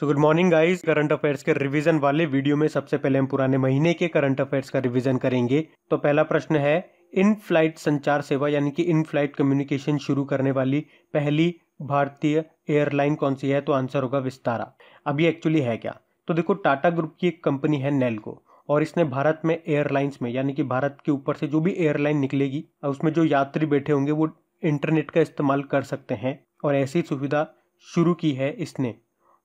सो good morning guys current affairs के revision वाले video में सबसे पहले हम पुराने महीने के करंट अफेयर्स का रिवीजन करेंगे तो पहला प्रश्न है इन फ्लाइट संचार सेवा यानी कि इन फ्लाइट कम्युनिकेशन शुरू करने वाली पहली भारतीय एयरलाइन कौन सी है तो आंसर होगा विस्तारा अभी एक्चुअली है क्या तो देखो टाटा ग्रुप की एक कंपनी है नेलको और इसने भारत में एयरलाइंस में यानी कि भारत के ऊपर से जो भी एयरलाइन निकलेगी उसमें जो यात्री बैठे होंगे वो इंटरनेट का इस्तेमाल कर सकते हैं और ऐसी सुविधा शुरू की है इसने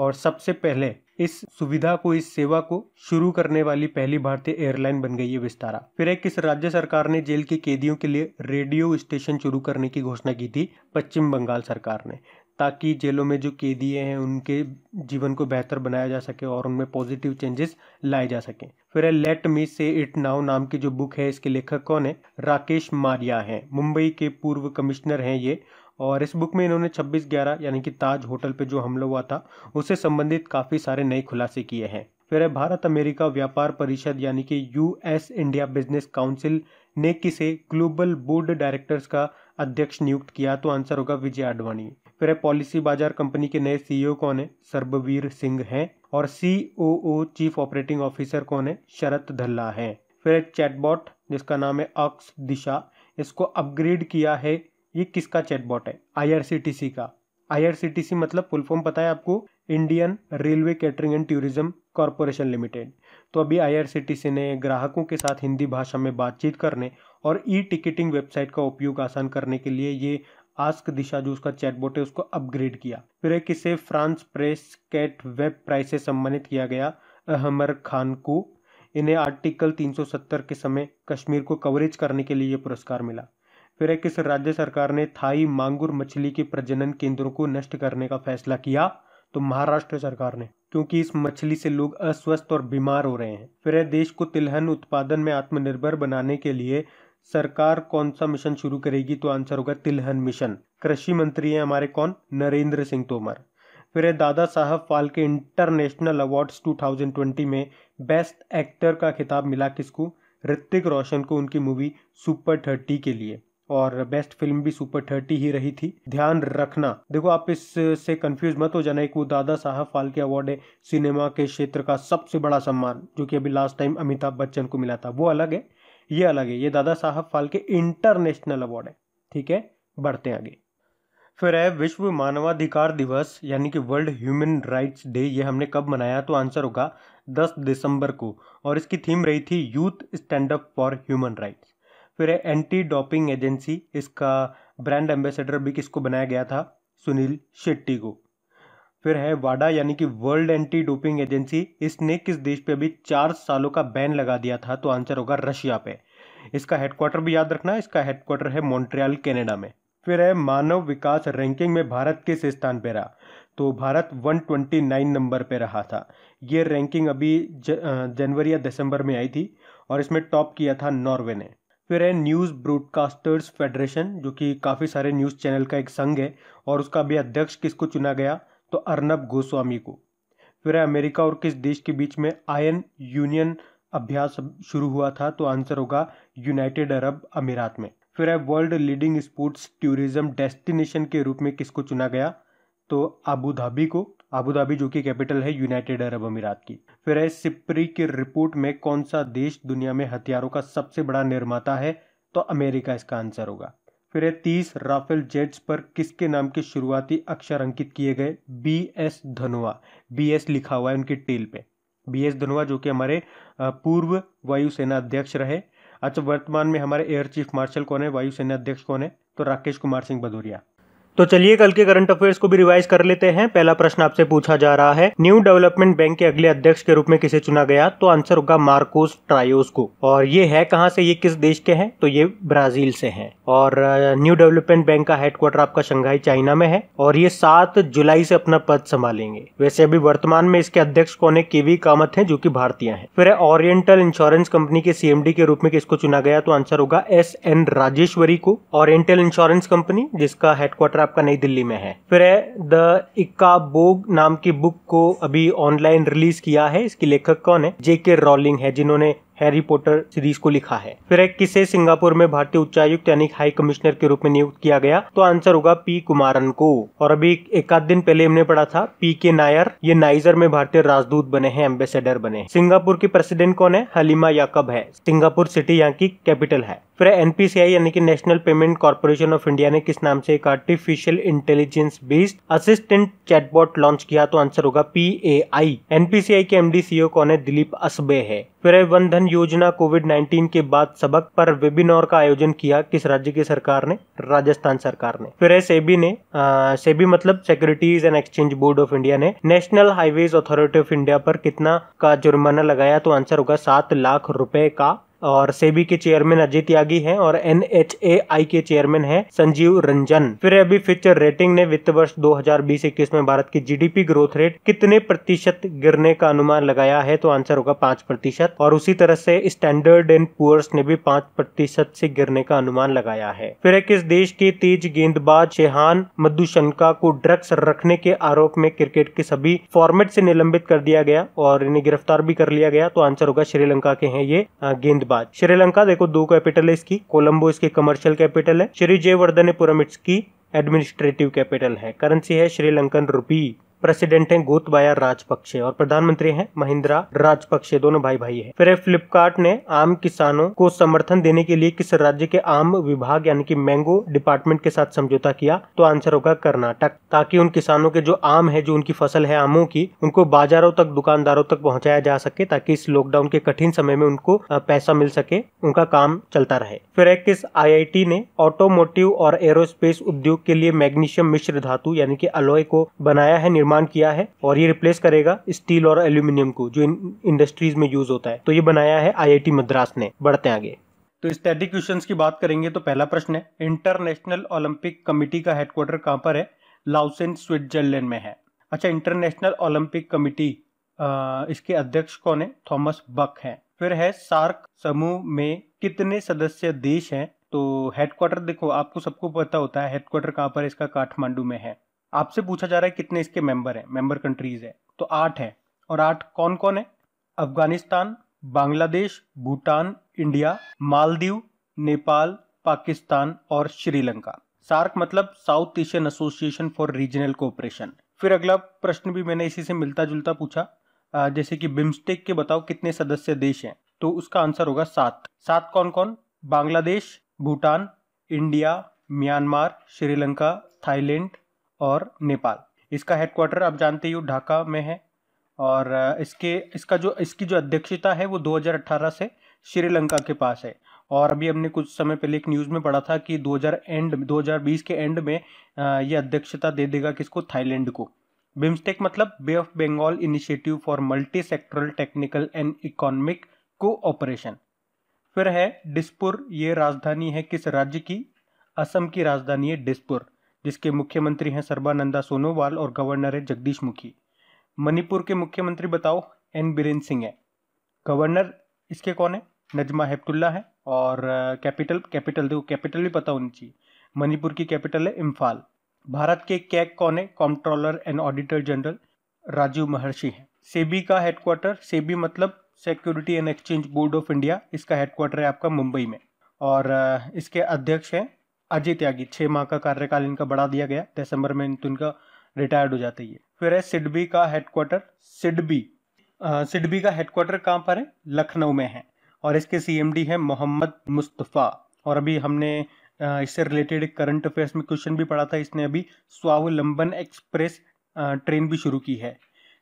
और सबसे पहले इस सुविधा को इस सेवा को शुरू करने वाली पहली भारतीय एयरलाइन बन गई है विस्तारा फिर एक किस राज्य सरकार ने जेल के कैदियों के लिए रेडियो स्टेशन शुरू करने की घोषणा की थी पश्चिम बंगाल सरकार ने ताकि जेलों में जो कैदी हैं उनके जीवन को बेहतर बनाया जा सके और उनमें पॉजिटिव चेंजेस लाए जा सकें फिर है लेट मी से इट नाउ नाम की जो बुक है इसके लेखक कौन है राकेश मारिया हैं मुंबई के पूर्व कमिश्नर हैं ये और इस बुक में इन्होंने 26 ग्यारह यानी कि ताज होटल पे जो हमला हुआ था उससे संबंधित काफ़ी सारे नए खुलासे किए हैं फिर है भारत अमेरिका व्यापार परिषद यानी कि यूएस इंडिया बिजनेस काउंसिल ने किसे ग्लोबल बोर्ड डायरेक्टर्स का अध्यक्ष नियुक्त किया तो आंसर होगा विजय आडवाणी फिर है पॉलिसी बाजार कंपनी के नए सीईओ कौन है सर्बवीर सिंह हैं और सीओओ चीफ ऑपरेटिंग ऑफिसर कौन है शरत धल्ला है फिर है चैटबॉट जिसका नाम है अक्स दिशा इसको अपग्रेड किया है ये किसका चैटबॉट है आईआरसीटीसी का आईआरसीटीसी मतलब फुल फॉर्म पता है आपको Indian Railway Catering and Tourism Corporation Limited तो अभी आईआरसीटीसी ने ग्राहकों के साथ हिंदी भाषा में बातचीत करने और ई टिकटिंग वेबसाइट का उपयोग आसान करने के लिए ये आस्क दिशा जो उसका चैटबॉट है उसको अपग्रेड किया फिर एक इसे France press cat web prize से सम्मानित किया गया अहमर खान को इन्हें आर्टिकल 370 के समय कश्मीर को कवरेज करने के लिए ये पुरस्कार मिला फिर किस राज्य सरकार ने थाई मांगुर मछली के प्रजनन केंद्रों को नष्ट करने का फैसला किया तो महाराष्ट्र सरकार ने क्योंकि इस मछली से लोग अस्वस्थ और बीमार हो रहे हैं फिर देश को तिलहन उत्पादन में आत्मनिर्भर बनाने के लिए सरकार कौन सा मिशन शुरू करेगी तो आंसर होगा तिलहन मिशन कृषि मंत्री है हमारे कौन नरेंद्र सिंह तोमर फिर है दादा साहब फालके इंटरनेशनल अवार्ड्स 2020 में बेस्ट एक्टर का खिताब मिला किसको ऋतिक रोशन को उनकी मूवी सुपर थर्टी के लिए और बेस्ट फिल्म भी सुपर थर्टी ही रही थी ध्यान रखना देखो आप इससे कंफ्यूज मत हो जाना एक वो दादा साहब फाल्के अवार्ड है सिनेमा के क्षेत्र का सबसे बड़ा सम्मान जो कि अभी लास्ट टाइम अमिताभ बच्चन को मिला था वो अलग है ये अलग है ये दादा साहब फाल्के इंटरनेशनल अवार्ड है ठीक है बढ़ते हैं आगे फिर है विश्व मानवाधिकार दिवस यानी कि वर्ल्ड ह्यूमन राइट्स डे ये हमने कब मनाया तो आंसर होगा 10 दिसंबर को और इसकी थीम रही थी youth stand up for human rights फिर है एंटी डॉपिंग एजेंसी इसका ब्रांड एम्बेसडर भी किसको बनाया गया था सुनील शेट्टी को फिर है वाडा यानी कि वर्ल्ड एंटी डोपिंग एजेंसी इसने किस देश पे अभी चार सालों का बैन लगा दिया था तो आंसर होगा रशिया पे इसका हेडक्वार्टर भी याद रखना इसका हेडक्वार्टर है मॉन्ट्रियल कैनेडा में फिर है मानव विकास रैंकिंग में भारत किस स्थान पर रहा तो भारत 129 नंबर पर रहा था ये रैंकिंग अभी जनवरी या दिसंबर में आई थी और इसमें टॉप किया था नॉर्वे ने फिर है न्यूज़ ब्रॉडकास्टर्स फेडरेशन जो कि काफ़ी सारे न्यूज़ चैनल का एक संघ है और उसका भी अध्यक्ष किसको चुना गया तो अर्नब गोस्वामी को फिर है अमेरिका और किस देश के बीच में आयन यूनियन अभ्यास शुरू हुआ था तो आंसर होगा यूनाइटेड अरब अमीरात में फिर है world leading sports tourism destination के रूप में किसको चुना गया तो आबू धाबी को अबूधाबी जो कि कैपिटल है यूनाइटेड अरब अमीरात की फिर है सिपरी की रिपोर्ट में कौन सा देश दुनिया में हथियारों का सबसे बड़ा निर्माता है तो अमेरिका इसका आंसर होगा फिर है तीस राफेल जेट्स पर किसके नाम के शुरुआती अक्षर अंकित किए गए B S Dhanoa B S लिखा हुआ है उनकी टेल पे बी एस धनोआ जो कि हमारे पूर्व वायुसेना अध्यक्ष रहे अच्छा वर्तमान में हमारे एयर चीफ मार्शल कौन है वायुसेना अध्यक्ष कौन है तो राकेश कुमार सिंह भदौरिया तो चलिए कल के करंट अफेयर्स को भी रिवाइज कर लेते हैं पहला प्रश्न आपसे पूछा जा रहा है न्यू डेवलपमेंट बैंक के अगले अध्यक्ष के रूप में किसे चुना गया तो आंसर होगा मार्कोस ट्रायोस को और ये है कहाँ से ये किस देश के हैं तो ये ब्राजील से है और न्यू डेवलपमेंट बैंक का हेडक्वार्टर आपका शंघाई चाइना में है और ये सात जुलाई से अपना पद संभालेंगे वैसे अभी वर्तमान में इसके अध्यक्ष कौन है केवी कामत है जो की भारतीय है फिर ओरिएंटल इंश्योरेंस कंपनी के सीएमडी के रूप में किसको चुना गया तो आंसर होगा एस एन राजेश्वरी को ओरिएंटल इंश्योरेंस कंपनी जिसका हेडक्वार्टर आपका नई दिल्ली में है फिर द इक्का बोग नाम की बुक को अभी ऑनलाइन रिलीज किया है इसके लेखक कौन है जेके रॉलिंग है जिन्होंने हैरी पॉटर सीरीज को लिखा है फिर एक किसे सिंगापुर में भारतीय उच्चायुक्त यानी हाई कमिश्नर के रूप में नियुक्त किया गया तो आंसर होगा पी कुमारन को और अभी एक आध दिन पहले हमने पढ़ा था पी के नायर ये नाइजर में भारतीय राजदूत बने हैं एम्बेसडर बने सिंगापुर की प्रेसिडेंट कौन है हलीमा याकब है सिंगापुर सिटी यहाँ की कैपिटल है फिर एनपीसीआई यानी कि National Payment Corporation of India ने किस नाम से एक artificial intelligence based assistant chatbot launch किया तो आंसर होगा पी ए आई एनपीसीआई के एमडी सीईओ e कौन है दिलीप असबे है फिर वन धन योजना कोविड 19 के बाद सबक पर वेबिनार का आयोजन किया किस राज्य की सरकार ने राजस्थान सरकार ने फिर है सेबी ने आ, सेबी मतलब Securities and Exchange Board of India ने National Highways Authority of India पर कितना का जुर्माना लगाया तो आंसर होगा सात लाख रुपए का और सेबी के चेयरमैन अजय यागी हैं और एन के चेयरमैन हैं संजीव रंजन फिर अभी फ्यूचर रेटिंग ने वित्त वर्ष 2020-21 में भारत की जीडीपी ग्रोथ रेट कितने प्रतिशत गिरने का अनुमान लगाया है तो आंसर होगा पांच प्रतिशत और उसी तरह से स्टैंडर्ड एंड पुअर्स ने भी पांच प्रतिशत से गिरने का अनुमान लगाया है फिर एक इस देश के तेज गेंदबाज शेहान मधुशंका को ड्रग्स रखने के आरोप में क्रिकेट के सभी फॉर्मेट से निलंबित कर दिया गया और इन्हें गिरफ्तार भी कर लिया गया तो आंसर होगा श्रीलंका के हैं ये गेंदबाज बाद श्रीलंका देखो दो कैपिटल है इसकी कोलंबो इसकी कमर्शियल कैपिटल है श्री जयवर्धनेपुरम की एडमिनिस्ट्रेटिव कैपिटल है करेंसी है श्रीलंकन रुपी प्रेसिडेंट हैं गोतबाया राजपक्षे और प्रधानमंत्री हैं महिंद्रा राजपक्षे दोनों भाई भाई हैं फिर फ्लिपकार्ट ने आम किसानों को समर्थन देने के लिए किस राज्य के आम विभाग यानी कि मैंगो डिपार्टमेंट के साथ समझौता किया तो आंसर होगा कर्नाटक ताकि उन किसानों के जो आम है जो उनकी फसल है आमों की उनको बाजारों तक दुकानदारों तक पहुंचाया जा सके ताकि इस लॉकडाउन के कठिन समय में उनको पैसा मिल सके उनका काम चलता रहे फिर एक किस आई ने ऑटोमोटिव और एरोस्पेस उद्योग के लिए मैग्नीशियम मिश्र धातु यानी कि अलोय को बनाया है निर्माण डिमांड किया है और ये रिप्लेस करेगा स्टील और एल्यूमिनियम को जो इंडस्ट्रीज में यूज होता है तो ये बनाया है आई मद्रास ने बढ़ते आगे तो स्टैटिक क्वेश्चन की बात करेंगे तो पहला प्रश्न है इंटरनेशनल ओलंपिक कमिटी का हेडक्वार्टर कहाँ पर है लाउसेन स्विट्जरलैंड में है अच्छा इंटरनेशनल ओलंपिक कमिटी इसके अध्यक्ष कौन है थॉमस बक है फिर है सार्क समूह में कितने सदस्य देश हैं तो हेडक्वार्टर देखो आपको सबको पता होता है हेडक्वार्टर कहाँ पर इसका काठमांडू में है आपसे पूछा जा रहा है कितने इसके मेंबर हैं मेंबर कंट्रीज हैं तो आठ हैं और आठ कौन कौन है अफगानिस्तान बांग्लादेश भूटान इंडिया मालदीव नेपाल पाकिस्तान और श्रीलंका सार्क मतलब South Asian Association for Regional Cooperation फिर अगला प्रश्न भी मैंने इसी से मिलता जुलता पूछा जैसे कि बिम्स्टेक के बताओ कितने सदस्य देश हैं तो उसका आंसर होगा सात सात कौन कौन Bangladesh Bhutan India Myanmar Sri Lanka Thailand और नेपाल इसका हेडक्वार्टर आप जानते ही हो ढाका में है और इसके इसका जो इसकी जो अध्यक्षता है वो 2018 से श्रीलंका के पास है और अभी हमने कुछ समय पहले एक न्यूज़ में पढ़ा था कि 2000 एंड 2020 के एंड में ये अध्यक्षता दे देगा किसको थाईलैंड को बिम्स्टेक मतलब Bay of Bengal Initiative for Multi Sectoral Technical and Economic Cooperation फिर है डिसपुर ये राजधानी है किस राज्य की असम की राजधानी है डिसपुर जिसके मुख्यमंत्री हैं सर्बानंदा सोनोवाल और गवर्नर है जगदीश मुखी मणिपुर के मुख्यमंत्री बताओ एन बीरेन सिंह है गवर्नर इसके कौन है नजमा हेपटुल्ला है और कैपिटल कैपिटल देखो कैपिटल भी पता होनी चाहिए मणिपुर की कैपिटल है इम्फाल भारत के कैक कौन है Comptroller and Auditor General Rajiv Mehrishi है सेबी का हेडक्वार्टर सेबी मतलब Security and Exchange Board of India इसका हेडक्वार्टर है आपका मुंबई में और इसके अध्यक्ष हैं अजय त्यागी छः माह का कार्यकाल इनका बढ़ा दिया गया दिसंबर में तो इनका रिटायर्ड हो जाता है फिर है सिडबी का हेडक्वार्टर सिडबी सिडबी का हेडक्वार्टर कहाँ पर है लखनऊ में है और इसके सीएमडी है मोहम्मद मुस्तफ़ा और अभी हमने इससे रिलेटेड करंट अफेयर्स में क्वेश्चन भी पढ़ा था इसने अभी स्वावलंबन एक्सप्रेस ट्रेन भी शुरू की है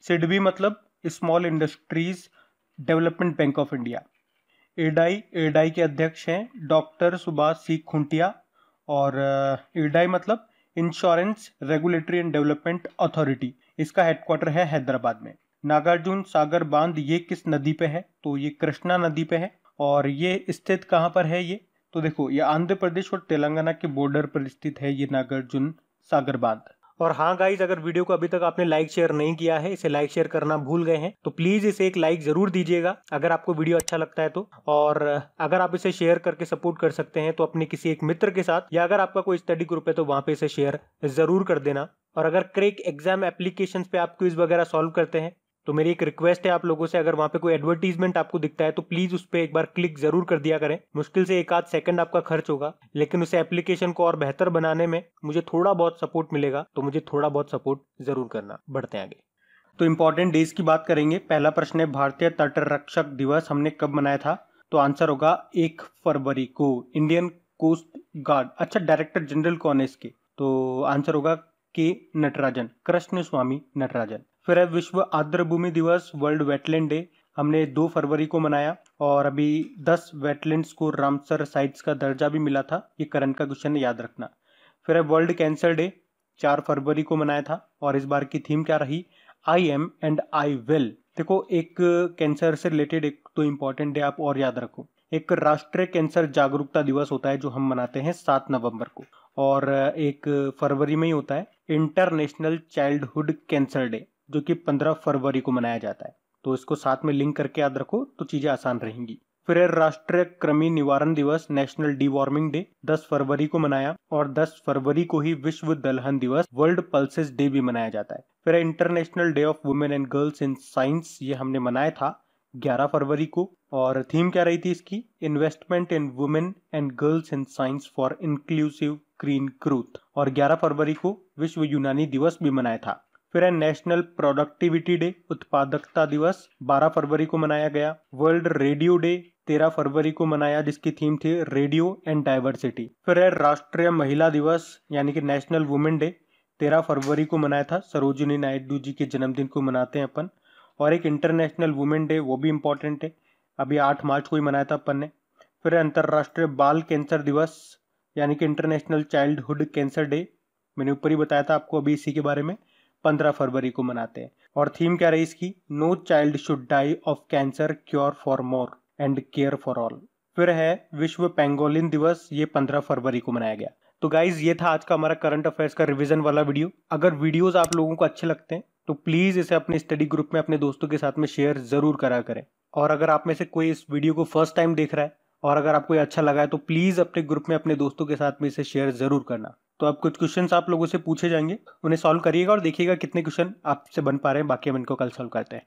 सिडबी मतलब Small Industries Development Bank of India एडाई एडाई के अध्यक्ष हैं डॉक्टर सुभाष सी खुंटिया और ईडाई मतलब Insurance Regulatory and Development Authority इसका हेडक्वार्टर है हैदराबाद में नागार्जुन सागर बांध ये किस नदी पे है तो ये कृष्णा नदी पे है और ये स्थित कहाँ पर है ये तो देखो ये आंध्र प्रदेश और तेलंगाना के बॉर्डर पर स्थित है ये नागार्जुन सागर बांध और हाँ गाइज अगर वीडियो को अभी तक आपने लाइक शेयर नहीं किया है इसे लाइक शेयर करना भूल गए हैं तो प्लीज इसे एक लाइक जरूर दीजिएगा अगर आपको वीडियो अच्छा लगता है तो और अगर आप इसे शेयर करके सपोर्ट कर सकते हैं तो अपने किसी एक मित्र के साथ या अगर आपका कोई स्टडी ग्रुप है तो वहां पे इसे शेयर जरूर कर देना और अगर क्रेक एग्जाम एप्लीकेशन पे आप क्विज वगैरह सॉल्व करते हैं तो मेरी एक रिक्वेस्ट है आप लोगों से अगर वहाँ पे कोई एडवर्टीजमेंट आपको दिखता है तो प्लीज उस पर एक बार क्लिक जरूर कर दिया करें मुश्किल से एक आध सेकंड आपका खर्च होगा लेकिन उस एप्लीकेशन को और बेहतर बनाने में मुझे थोड़ा बहुत सपोर्ट मिलेगा तो मुझे थोड़ा बहुत सपोर्ट जरूर करना बढ़ते आगे तो इम्पोर्टेंट डेज की बात करेंगे पहला प्रश्न है भारतीय तटरक्षक दिवस हमने कब मनाया था तो आंसर होगा एक फरवरी को इंडियन कोस्ट गार्ड अच्छा डायरेक्टर जनरल कौन है इसके तो आंसर होगा के नटराजन कृष्ण स्वामी नटराजन फिर है विश्व आर्द्र भूमि दिवस वर्ल्ड वेटलैंड डे हमने दो फरवरी को मनाया और अभी दस वेटलैंड को रामसर साइट्स का दर्जा भी मिला था ये करंट का क्वेश्चन याद रखना फिर है वर्ल्ड कैंसर डे चार फरवरी को मनाया था और इस बार की थीम क्या रही I am and I will देखो एक कैंसर से रिलेटेड एक तो इम्पॉर्टेंट डे आप और याद रखो एक राष्ट्रीय कैंसर जागरूकता दिवस होता है जो हम मनाते हैं सात नवंबर को और एक फरवरी में ही होता है इंटरनेशनल चाइल्डहुड कैंसर डे जो कि पंद्रह फरवरी को मनाया जाता है तो इसको साथ में लिंक करके याद रखो तो चीज़ें आसान रहेंगी फिर राष्ट्रीय कृमि निवारण दिवस नेशनल वार्मिंग डे 10 फरवरी को मनाया और 10 फरवरी को ही विश्व दलहन दिवस वर्ल्ड पल्सेस डे भी मनाया जाता है फिर international day of women and girls in science ये हमने मनाया था 11 फरवरी को और थीम क्या रही थी इसकी investment in women and girls in science for inclusive green growth और 11 फरवरी को विश्व यूनानी दिवस भी मनाया था फिर है नेशनल प्रोडक्टिविटी डे उत्पादकता दिवस 12 फरवरी को मनाया गया वर्ल्ड रेडियो डे 13 फरवरी को मनाया जिसकी थीम थी रेडियो एंड डाइवर्सिटी फिर है राष्ट्रीय महिला दिवस यानी कि नेशनल वुमेन डे 13 फरवरी को मनाया था सरोजिनी नायडू जी के जन्मदिन को मनाते हैं अपन और एक इंटरनेशनल वुमेन डे वो भी इम्पोर्टेंट है अभी आठ मार्च को ही मनाया था अपन ने फिर अंतर्राष्ट्रीय बाल कैंसर दिवस यानी कि इंटरनेशनल चाइल्डहुड कैंसर डे मैंने ऊपर ही बताया था आपको अभी इसी के बारे में पंद्रह फरवरी को मनाते हैं और थीम क्या रही इसकी no child should die of cancer cure for more and care for all फिर है विश्व पेंगोलिन दिवस ये पंद्रह फरवरी को मनाया गया तो गाइज ये था आज का हमारा करंट अफेयर्स का रिविजन वाला वीडियो अगर वीडियोज आप लोगों को अच्छे लगते हैं तो प्लीज़ इसे अपने स्टडी ग्रुप में अपने दोस्तों के साथ में शेयर ज़रूर करा करें और अगर आप में से कोई इस वीडियो को फर्स्ट टाइम देख रहा है और अगर आपको ये अच्छा लगा है तो प्लीज़ अपने ग्रुप में अपने दोस्तों के साथ में इसे शेयर ज़रूर करना तो अब कुछ क्वेश्चन आप लोगों से पूछे जाएंगे उन्हें सॉल्व करिएगा और देखिएगा कितने क्वेश्चन आपसे बन पा रहे हैं बाकी हम इनको कल सॉल्व करते हैं